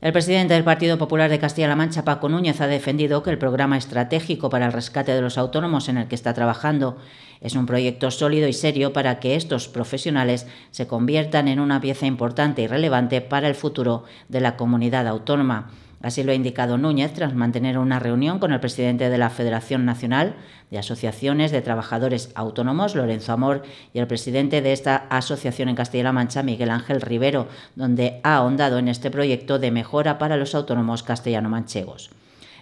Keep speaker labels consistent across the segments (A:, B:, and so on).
A: El presidente del Partido Popular de Castilla-La Mancha, Paco Núñez, ha defendido que el programa estratégico para el rescate de los autónomos en el que está trabajando es un proyecto sólido y serio para que estos profesionales se conviertan en una pieza importante y relevante para el futuro de la comunidad autónoma. Así lo ha indicado Núñez tras mantener una reunión con el presidente de la Federación Nacional de Asociaciones de Trabajadores Autónomos, Lorenzo Amor, y el presidente de esta asociación en Castilla-La Mancha, Miguel Ángel Rivero, donde ha ahondado en este proyecto de mejora para los autónomos castellano-manchegos.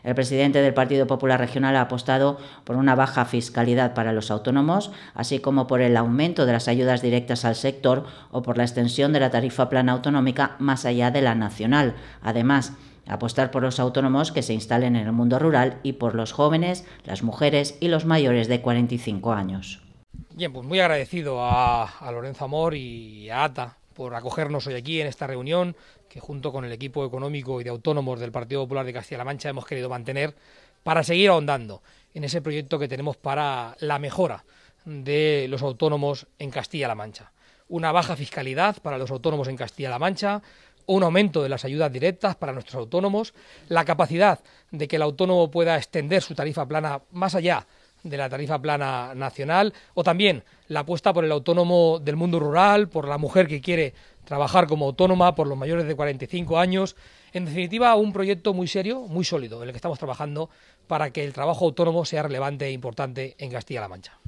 A: El presidente del Partido Popular Regional ha apostado por una baja fiscalidad para los autónomos, así como por el aumento de las ayudas directas al sector o por la extensión de la tarifa plana autonómica más allá de la nacional. Además, apostar por los autónomos que se instalen en el mundo rural y por los jóvenes, las mujeres y los mayores de 45 años.
B: Pues muy agradecido a, a Lorenzo Amor y a ATA por acogernos hoy aquí en esta reunión que junto con el equipo económico y de autónomos del Partido Popular de Castilla-La Mancha hemos querido mantener para seguir ahondando en ese proyecto que tenemos para la mejora de los autónomos en Castilla-La Mancha. Una baja fiscalidad para los autónomos en Castilla-La Mancha, un aumento de las ayudas directas para nuestros autónomos, la capacidad de que el autónomo pueda extender su tarifa plana más allá de la tarifa plana nacional, o también la apuesta por el autónomo del mundo rural, por la mujer que quiere trabajar como autónoma, por los mayores de 45 años. En definitiva, un proyecto muy serio, muy sólido, en el que estamos trabajando para que el trabajo autónomo sea relevante e importante en Castilla-La Mancha.